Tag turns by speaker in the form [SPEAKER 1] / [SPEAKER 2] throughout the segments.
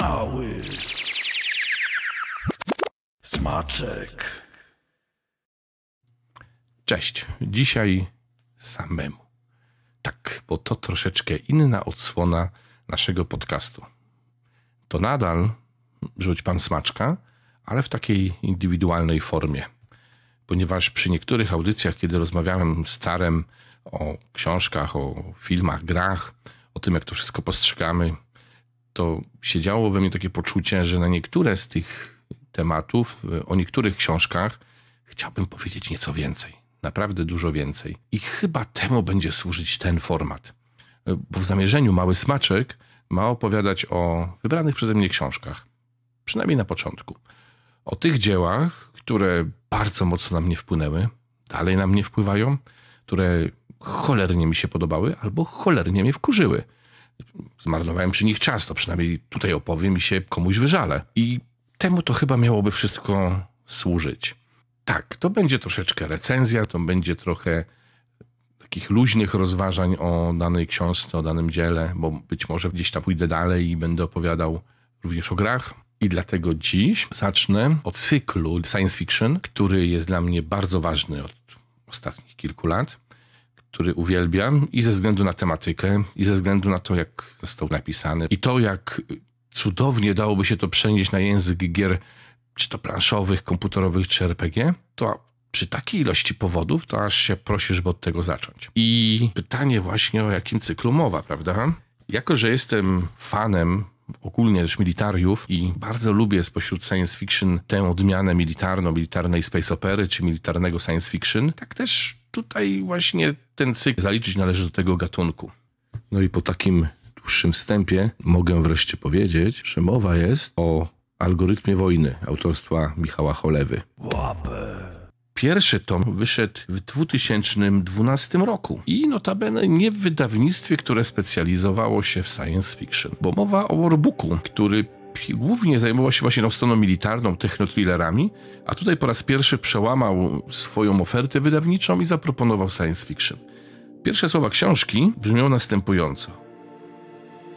[SPEAKER 1] Mały smaczek. Cześć. Dzisiaj samemu. Tak, bo to troszeczkę inna odsłona naszego podcastu. To nadal rzuć pan smaczka, ale w takiej indywidualnej formie. Ponieważ przy niektórych audycjach, kiedy rozmawiałem z Carem o książkach, o filmach, grach, o tym, jak to wszystko postrzegamy, to siedziało we mnie takie poczucie, że na niektóre z tych tematów, e, o niektórych książkach chciałbym powiedzieć nieco więcej. Naprawdę dużo więcej. I chyba temu będzie służyć ten format. E, bo w zamierzeniu Mały Smaczek ma opowiadać o wybranych przeze mnie książkach. Przynajmniej na początku. O tych dziełach, które bardzo mocno na mnie wpłynęły, dalej na mnie wpływają, które cholernie mi się podobały albo cholernie mnie wkurzyły. Zmarnowałem przy nich czas, to przynajmniej tutaj opowiem i się komuś wyżalę. I temu to chyba miałoby wszystko służyć. Tak, to będzie troszeczkę recenzja, to będzie trochę takich luźnych rozważań o danej książce, o danym dziele, bo być może gdzieś tam pójdę dalej i będę opowiadał również o grach. I dlatego dziś zacznę od cyklu science fiction, który jest dla mnie bardzo ważny od ostatnich kilku lat który uwielbiam i ze względu na tematykę, i ze względu na to, jak został napisany, i to, jak cudownie dałoby się to przenieść na język gier, czy to planszowych, komputerowych, czy RPG, to przy takiej ilości powodów, to aż się prosi, żeby od tego zacząć. I pytanie właśnie o jakim cyklu mowa, prawda? Jako, że jestem fanem ogólnie też militariów i bardzo lubię spośród science fiction tę odmianę militarną, militarnej space opery czy militarnego science fiction, tak też tutaj właśnie ten cykl zaliczyć należy do tego gatunku. No i po takim dłuższym wstępie mogę wreszcie powiedzieć, że mowa jest o algorytmie wojny autorstwa Michała Cholewy. Łapę. Pierwszy tom wyszedł w 2012 roku i notabene nie w wydawnictwie, które specjalizowało się w science fiction, bo mowa o Warbuku, który głównie zajmował się właśnie tą stroną militarną, technotrillerami, a tutaj po raz pierwszy przełamał swoją ofertę wydawniczą i zaproponował science fiction. Pierwsze słowa książki brzmią następująco.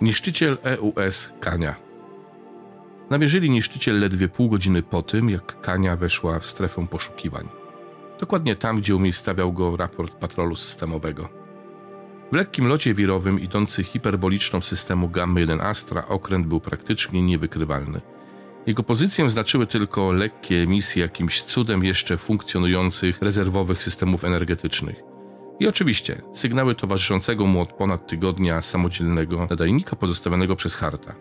[SPEAKER 1] Niszczyciel EUS Kania. Namierzyli niszczyciel ledwie pół godziny po tym, jak Kania weszła w strefę poszukiwań. Dokładnie tam, gdzie umiejscawiał go raport patrolu systemowego. W lekkim locie wirowym idący hiperboliczną systemu gamma 1 Astra okręt był praktycznie niewykrywalny. Jego pozycję znaczyły tylko lekkie emisje jakimś cudem jeszcze funkcjonujących rezerwowych systemów energetycznych. I oczywiście sygnały towarzyszącego mu od ponad tygodnia samodzielnego nadajnika pozostawionego przez Harta.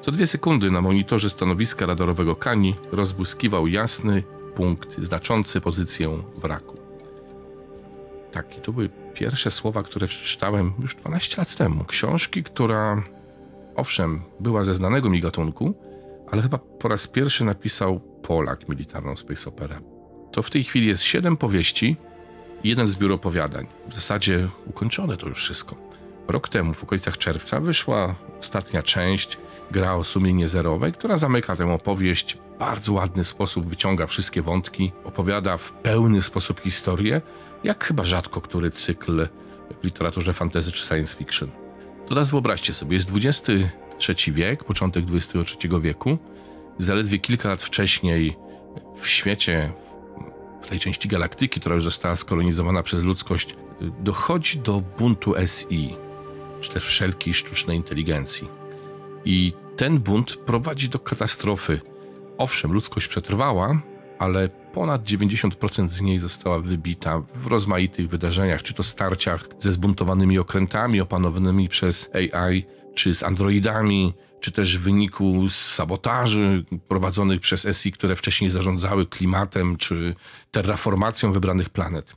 [SPEAKER 1] Co dwie sekundy na monitorze stanowiska radarowego Kani rozbłyskiwał jasny punkt znaczący pozycję wraku. Tak, i to były pierwsze słowa, które przeczytałem już 12 lat temu. Książki, która owszem, była ze znanego mi gatunku, ale chyba po raz pierwszy napisał Polak militarną space opera. To w tej chwili jest siedem powieści, jeden zbiór opowiadań. W zasadzie ukończone to już wszystko. Rok temu, w okolicach czerwca, wyszła ostatnia część Gra o sumienie zerowej, która zamyka tę opowieść w bardzo ładny sposób, wyciąga wszystkie wątki, opowiada w pełny sposób historię, jak chyba rzadko który cykl w literaturze fantasy czy science fiction. Teraz wyobraźcie sobie, jest XXIII wiek, początek XXIII wieku, zaledwie kilka lat wcześniej w świecie, w tej części galaktyki, która już została skolonizowana przez ludzkość, dochodzi do buntu SI, czy też wszelkiej sztucznej inteligencji. I ten bunt prowadzi do katastrofy. Owszem, ludzkość przetrwała, ale ponad 90% z niej została wybita w rozmaitych wydarzeniach, czy to starciach ze zbuntowanymi okrętami opanowanymi przez AI, czy z androidami, czy też w wyniku sabotaży prowadzonych przez SI, które wcześniej zarządzały klimatem czy terraformacją wybranych planet.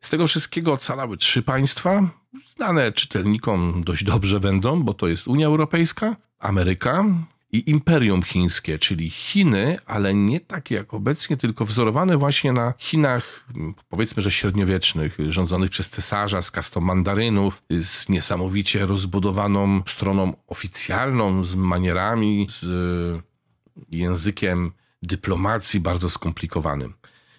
[SPEAKER 1] Z tego wszystkiego ocalały trzy państwa, znane czytelnikom dość dobrze będą, bo to jest Unia Europejska, Ameryka i Imperium Chińskie, czyli Chiny, ale nie takie jak obecnie, tylko wzorowane właśnie na Chinach, powiedzmy, że średniowiecznych, rządzonych przez cesarza z kastą mandarynów, z niesamowicie rozbudowaną stroną oficjalną, z manierami, z językiem dyplomacji bardzo skomplikowanym.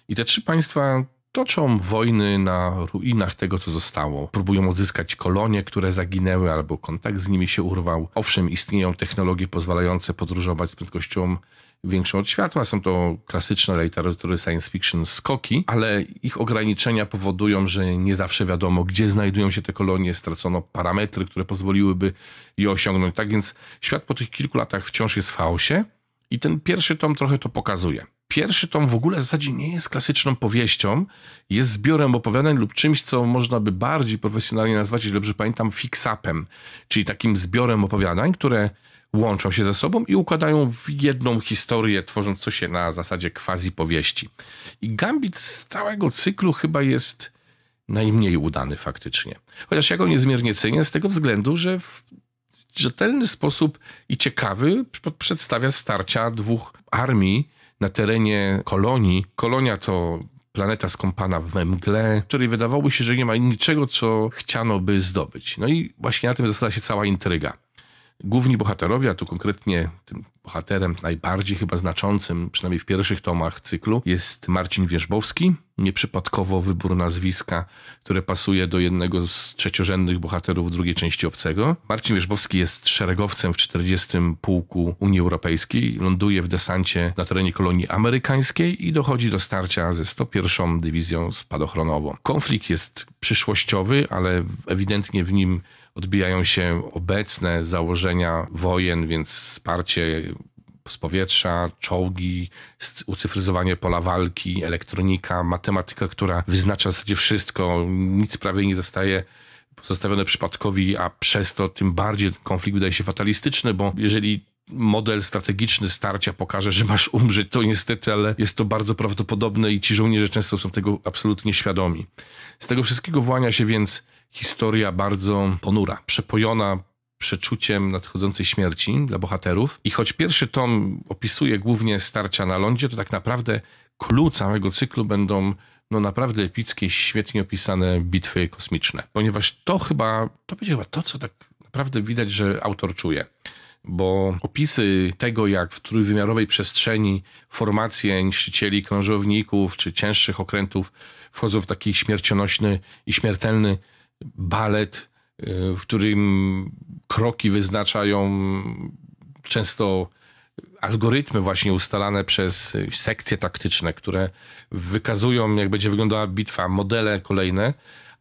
[SPEAKER 1] I te trzy państwa Toczą wojny na ruinach tego, co zostało. Próbują odzyskać kolonie, które zaginęły, albo kontakt z nimi się urwał. Owszem, istnieją technologie pozwalające podróżować z prędkością większą od światła. Są to klasyczne literatury science fiction skoki, ale ich ograniczenia powodują, że nie zawsze wiadomo, gdzie znajdują się te kolonie, stracono parametry, które pozwoliłyby je osiągnąć. Tak więc świat po tych kilku latach wciąż jest w chaosie i ten pierwszy tom trochę to pokazuje. Pierwszy tom w ogóle w zasadzie nie jest klasyczną powieścią, jest zbiorem opowiadań lub czymś, co można by bardziej profesjonalnie nazwać, jeśli dobrze pamiętam, fix-upem, czyli takim zbiorem opowiadań, które łączą się ze sobą i układają w jedną historię, tworząc coś się na zasadzie quasi powieści. I Gambit z całego cyklu chyba jest najmniej udany faktycznie. Chociaż ja go niezmiernie cenię z tego względu, że w rzetelny sposób i ciekawy przedstawia starcia dwóch armii, na terenie kolonii. Kolonia to planeta skąpana we mgle, której wydawało się, że nie ma niczego, co chciano by zdobyć. No i właśnie na tym zasada się cała intryga. Główni bohaterowie, a tu konkretnie tym bohaterem najbardziej chyba znaczącym, przynajmniej w pierwszych tomach cyklu, jest Marcin Wierzbowski. Nieprzypadkowo wybór nazwiska, które pasuje do jednego z trzeciorzędnych bohaterów drugiej części Obcego. Marcin Wierzbowski jest szeregowcem w 40. Pułku Unii Europejskiej, ląduje w desancie na terenie kolonii amerykańskiej i dochodzi do starcia ze 101. Dywizją Spadochronową. Konflikt jest przyszłościowy, ale ewidentnie w nim odbijają się obecne założenia wojen, więc wsparcie z powietrza, czołgi, ucyfryzowanie pola walki, elektronika, matematyka, która wyznacza w zasadzie wszystko, nic prawie nie zostaje pozostawione przypadkowi, a przez to tym bardziej konflikt wydaje się fatalistyczny, bo jeżeli model strategiczny starcia pokaże, że masz umrzeć, to niestety, ale jest to bardzo prawdopodobne i ci żołnierze często są tego absolutnie świadomi. Z tego wszystkiego włania się więc historia bardzo ponura, przepojona przeczuciem nadchodzącej śmierci dla bohaterów. I choć pierwszy tom opisuje głównie starcia na lądzie, to tak naprawdę clue całego cyklu będą no naprawdę epickie, świetnie opisane bitwy kosmiczne. Ponieważ to chyba, to będzie chyba to, co tak naprawdę widać, że autor czuje. Bo opisy tego, jak w trójwymiarowej przestrzeni formacje niszczycieli, krążowników czy cięższych okrętów wchodzą w taki śmiercionośny i śmiertelny balet, y, w którym kroki wyznaczają często algorytmy właśnie ustalane przez sekcje taktyczne, które wykazują, jak będzie wyglądała bitwa, modele kolejne,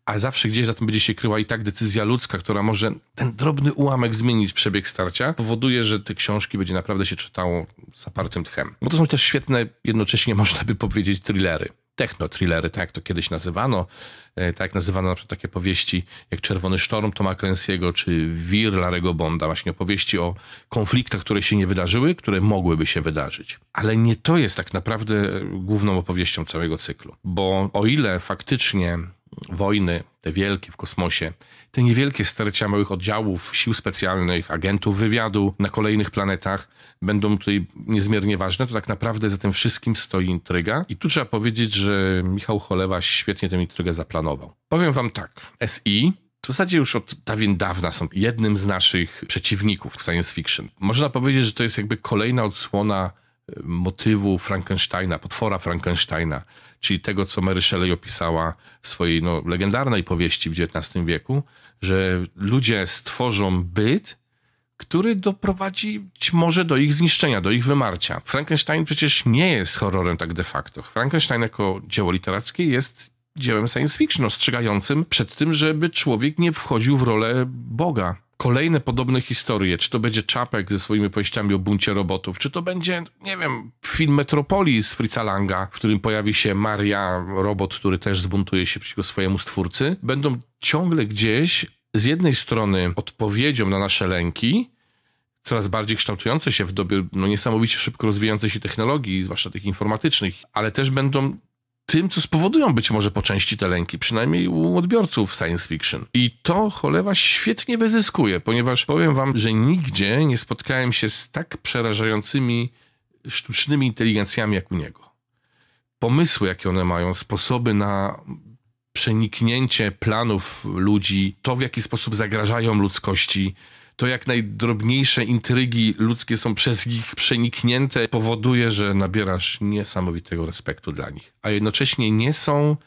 [SPEAKER 1] a zawsze gdzieś za tym będzie się kryła i tak decyzja ludzka, która może ten drobny ułamek zmienić przebieg starcia, powoduje, że te książki będzie naprawdę się czytało z apartym tchem. Bo to są też świetne, jednocześnie można by powiedzieć, thrillery techno-thrillery, tak jak to kiedyś nazywano, e, tak nazywano na przykład takie powieści jak Czerwony Sztorm Toma Clancy'ego czy Wir Larego Bonda, właśnie opowieści o konfliktach, które się nie wydarzyły, które mogłyby się wydarzyć. Ale nie to jest tak naprawdę główną opowieścią całego cyklu, bo o ile faktycznie wojny, te wielkie w kosmosie, te niewielkie starcia małych oddziałów, sił specjalnych, agentów wywiadu na kolejnych planetach będą tutaj niezmiernie ważne, to tak naprawdę za tym wszystkim stoi intryga. I tu trzeba powiedzieć, że Michał Cholewa świetnie tę intrygę zaplanował. Powiem wam tak, SI w zasadzie już od dawien dawna są jednym z naszych przeciwników w science fiction. Można powiedzieć, że to jest jakby kolejna odsłona motywu Frankensteina, potwora Frankensteina, czyli tego, co Mary Shelley opisała w swojej no, legendarnej powieści w XIX wieku, że ludzie stworzą byt, który doprowadzi być może do ich zniszczenia, do ich wymarcia. Frankenstein przecież nie jest horrorem tak de facto. Frankenstein jako dzieło literackie jest dziełem science fiction, ostrzegającym przed tym, żeby człowiek nie wchodził w rolę Boga kolejne podobne historie, czy to będzie Czapek ze swoimi powieściami o buncie robotów, czy to będzie, nie wiem, film Metropolii z Fritza Langa, w którym pojawi się Maria, robot, który też zbuntuje się przeciwko swojemu stwórcy, będą ciągle gdzieś z jednej strony odpowiedzią na nasze lęki, coraz bardziej kształtujące się w dobie no, niesamowicie szybko rozwijającej się technologii, zwłaszcza tych informatycznych, ale też będą tym, co spowodują być może po części te lęki, przynajmniej u odbiorców science fiction. I to cholewa świetnie wyzyskuje, ponieważ powiem wam, że nigdzie nie spotkałem się z tak przerażającymi sztucznymi inteligencjami jak u niego. Pomysły, jakie one mają, sposoby na przeniknięcie planów ludzi, to w jaki sposób zagrażają ludzkości, to jak najdrobniejsze intrygi ludzkie są przez nich przeniknięte, powoduje, że nabierasz niesamowitego respektu dla nich. A jednocześnie nie są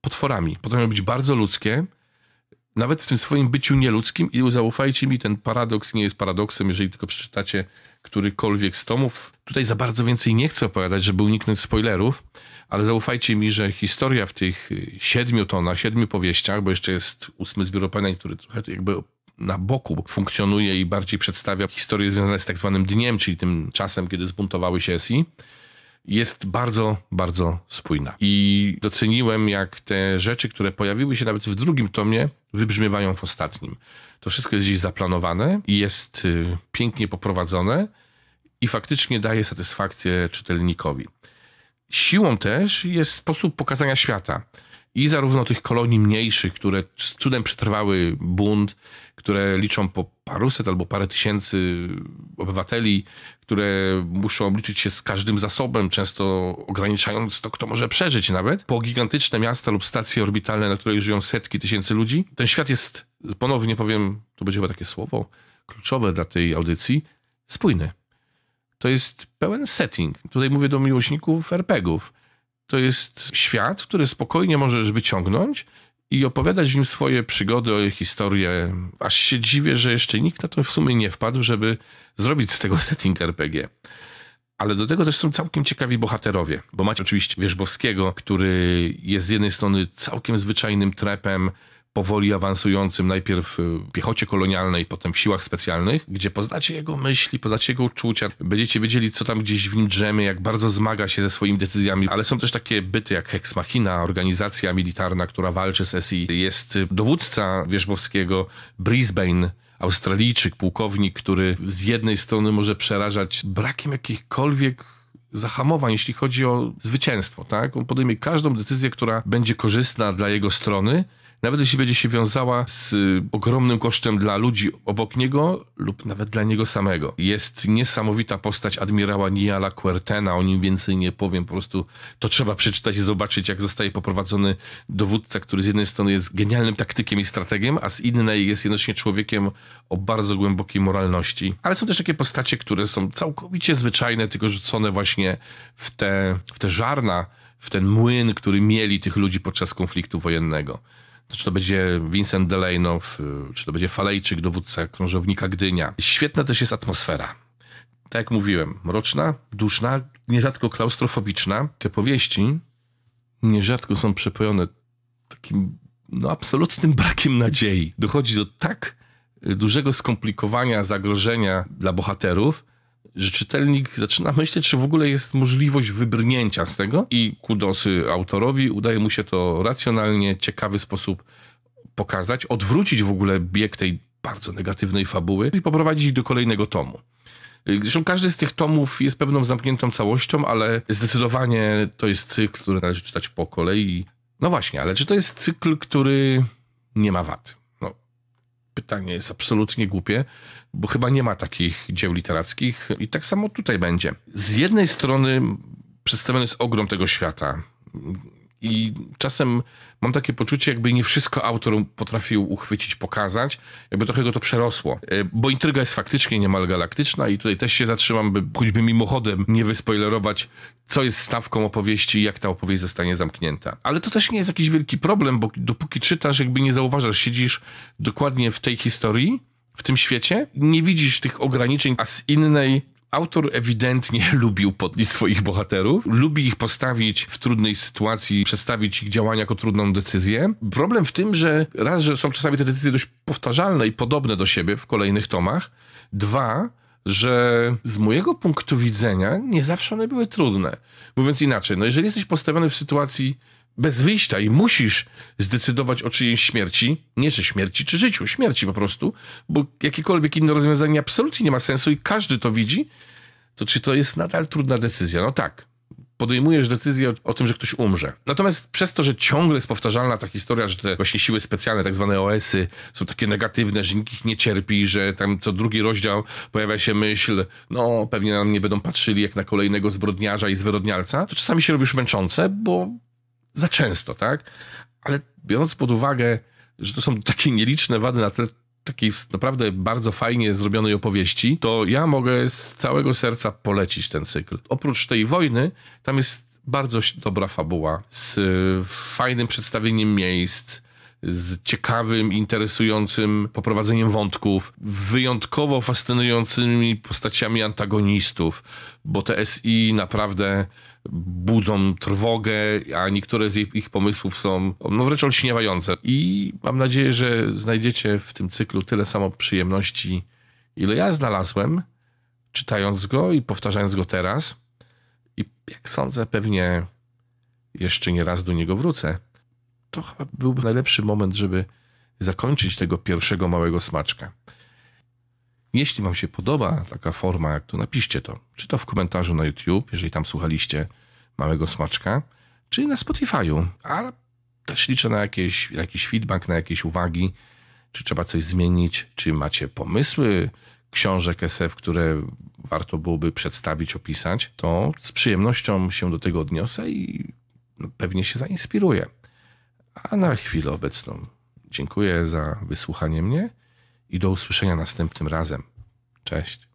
[SPEAKER 1] potworami. Potrafią być bardzo ludzkie, nawet w tym swoim byciu nieludzkim i zaufajcie mi, ten paradoks nie jest paradoksem, jeżeli tylko przeczytacie którykolwiek z tomów. Tutaj za bardzo więcej nie chcę opowiadać, żeby uniknąć spoilerów, ale zaufajcie mi, że historia w tych siedmiu tonach, siedmiu powieściach, bo jeszcze jest ósmy zbiór opowiadań, który trochę jakby na boku funkcjonuje i bardziej przedstawia historię związane z tak zwanym dniem, czyli tym czasem, kiedy zbuntowały się SI, jest bardzo, bardzo spójna. I doceniłem, jak te rzeczy, które pojawiły się nawet w drugim tomie, wybrzmiewają w ostatnim. To wszystko jest gdzieś zaplanowane i jest y, pięknie poprowadzone i faktycznie daje satysfakcję czytelnikowi. Siłą też jest sposób pokazania świata i zarówno tych kolonii mniejszych, które z cudem przetrwały bunt, które liczą po paruset albo parę tysięcy obywateli, które muszą obliczyć się z każdym zasobem, często ograniczając to, kto może przeżyć nawet, po gigantyczne miasta lub stacje orbitalne, na których żyją setki tysięcy ludzi. Ten świat jest, ponownie powiem, to będzie chyba takie słowo kluczowe dla tej audycji, spójny. To jest pełen setting. Tutaj mówię do miłośników RPGów to jest świat, który spokojnie możesz wyciągnąć i opowiadać w nim swoje przygody, historie. Aż się dziwię, że jeszcze nikt na to w sumie nie wpadł, żeby zrobić z tego setting RPG. Ale do tego też są całkiem ciekawi bohaterowie, bo macie oczywiście Wierzbowskiego, który jest z jednej strony całkiem zwyczajnym trepem, powoli awansującym najpierw w piechocie kolonialnej, potem w siłach specjalnych, gdzie poznacie jego myśli, poznacie jego uczucia, będziecie wiedzieli, co tam gdzieś w nim drzemie, jak bardzo zmaga się ze swoimi decyzjami, ale są też takie byty jak Hex Machina, organizacja militarna, która walczy z SI. Jest dowódca Wierzbowskiego, Brisbane, Australijczyk, pułkownik, który z jednej strony może przerażać brakiem jakichkolwiek zahamowań, jeśli chodzi o zwycięstwo, tak? On podejmie każdą decyzję, która będzie korzystna dla jego strony, nawet jeśli będzie się wiązała z y, ogromnym kosztem dla ludzi obok niego lub nawet dla niego samego. Jest niesamowita postać admirała Niala Quertena, o nim więcej nie powiem, po prostu to trzeba przeczytać i zobaczyć, jak zostaje poprowadzony dowódca, który z jednej strony jest genialnym taktykiem i strategiem, a z innej jest jednocześnie człowiekiem o bardzo głębokiej moralności. Ale są też takie postacie, które są całkowicie zwyczajne, tylko rzucone właśnie w te, w te żarna, w ten młyn, który mieli tych ludzi podczas konfliktu wojennego czy to będzie Vincent Delejnow, y, czy to będzie Falejczyk, dowódca krążownika Gdynia. Świetna też jest atmosfera. Tak jak mówiłem, mroczna, duszna, nierzadko klaustrofobiczna. Te powieści nierzadko są przepojone takim no, absolutnym brakiem nadziei. Dochodzi do tak y, dużego skomplikowania zagrożenia dla bohaterów, że czytelnik zaczyna myśleć, czy w ogóle jest możliwość wybrnięcia z tego i kudosy autorowi, udaje mu się to racjonalnie, ciekawy sposób pokazać, odwrócić w ogóle bieg tej bardzo negatywnej fabuły i poprowadzić ich do kolejnego tomu. Zresztą każdy z tych tomów jest pewną zamkniętą całością, ale zdecydowanie to jest cykl, który należy czytać po kolei. No właśnie, ale czy to jest cykl, który nie ma wad? pytanie jest absolutnie głupie, bo chyba nie ma takich dzieł literackich i tak samo tutaj będzie. Z jednej strony przedstawiony jest ogrom tego świata i czasem mam takie poczucie, jakby nie wszystko autor potrafił uchwycić, pokazać, jakby trochę go to przerosło. E, bo intryga jest faktycznie niemal galaktyczna i tutaj też się zatrzymam, by choćby mimochodem nie wyspoilerować, co jest stawką opowieści i jak ta opowieść zostanie zamknięta. Ale to też nie jest jakiś wielki problem, bo dopóki czytasz, jakby nie zauważasz, siedzisz dokładnie w tej historii, w tym świecie, nie widzisz tych ograniczeń, a z innej Autor ewidentnie lubił podnieść swoich bohaterów, lubi ich postawić w trudnej sytuacji, przedstawić ich działania jako trudną decyzję. Problem w tym, że raz, że są czasami te decyzje dość powtarzalne i podobne do siebie w kolejnych tomach, dwa, że z mojego punktu widzenia nie zawsze one były trudne. Mówiąc inaczej, no jeżeli jesteś postawiony w sytuacji bez wyjścia i musisz zdecydować o czyjejś śmierci, nie czy śmierci, czy życiu, śmierci po prostu, bo jakiekolwiek inne rozwiązanie absolutnie nie ma sensu i każdy to widzi, to czy to jest nadal trudna decyzja? No tak, podejmujesz decyzję o, o, tym, że ktoś umrze. Natomiast przez to, że ciągle jest powtarzalna ta historia, że te właśnie siły specjalne, tak zwane OS-y, są takie negatywne, że nikt ich nie cierpi, że tam co drugi rozdział pojawia się myśl, no pewnie nam nie będą patrzyli jak na kolejnego zbrodniarza i zwyrodnialca, to czasami się robisz męczące, bo za często, tak? Ale biorąc pod uwagę, że to są takie nieliczne wady na tle takiej naprawdę bardzo fajnie zrobionej opowieści, to ja mogę z całego serca polecić ten cykl. Oprócz tej wojny, tam jest bardzo dobra fabuła z y, fajnym przedstawieniem miejsc, z ciekawym, interesującym poprowadzeniem wątków, wyjątkowo fascynującymi postaciami antagonistów, bo te SI naprawdę budzą trwogę, a niektóre z ich pomysłów są no, wręcz olśniewające. I mam nadzieję, że znajdziecie w tym cyklu tyle samo przyjemności, ile ja znalazłem, czytając go i powtarzając go teraz. I jak sądzę, pewnie jeszcze nie raz do niego wrócę to chyba byłby najlepszy moment, żeby zakończyć tego pierwszego małego smaczka. Jeśli Wam się podoba taka forma, jak to napiszcie to, czy to w komentarzu na YouTube, jeżeli tam słuchaliście małego smaczka, czy na Spotify'u, ale też liczę na jakieś, jakiś feedback, na jakieś uwagi, czy trzeba coś zmienić, czy macie pomysły książek SF, które warto byłoby przedstawić, opisać, to z przyjemnością się do tego odniosę i no, pewnie się zainspiruję. A na chwilę obecną dziękuję za wysłuchanie mnie i do usłyszenia następnym razem. Cześć.